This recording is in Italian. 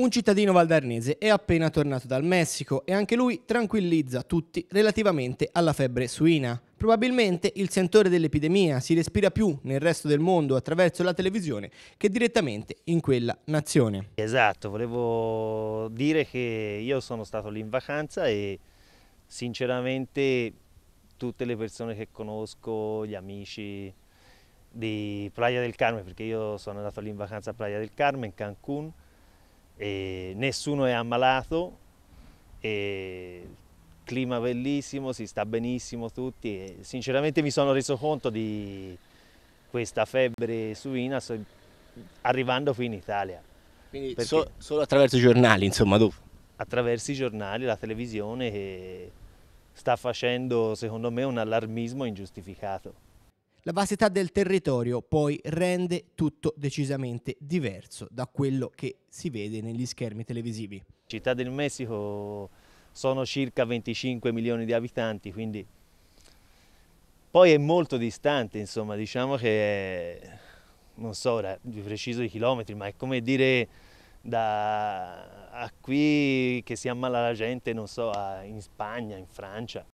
Un cittadino valdarnese è appena tornato dal Messico e anche lui tranquillizza tutti relativamente alla febbre suina. Probabilmente il sentore dell'epidemia si respira più nel resto del mondo attraverso la televisione che direttamente in quella nazione. Esatto, volevo dire che io sono stato lì in vacanza e sinceramente tutte le persone che conosco, gli amici di Playa del Carmen, perché io sono andato lì in vacanza a Playa del Carmen, Cancun, e eh, nessuno è ammalato, e eh, clima bellissimo, si sta benissimo tutti. E sinceramente mi sono reso conto di questa febbre suina arrivando qui in Italia. Quindi so, solo attraverso i giornali, insomma, tu? Attraverso i giornali, la televisione che eh, sta facendo, secondo me, un allarmismo ingiustificato. La vastità del territorio poi rende tutto decisamente diverso da quello che si vede negli schermi televisivi. Città del Messico sono circa 25 milioni di abitanti, quindi poi è molto distante, insomma, diciamo che è, non so ora di preciso i chilometri, ma è come dire da qui che si ammala la gente, non so, in Spagna, in Francia.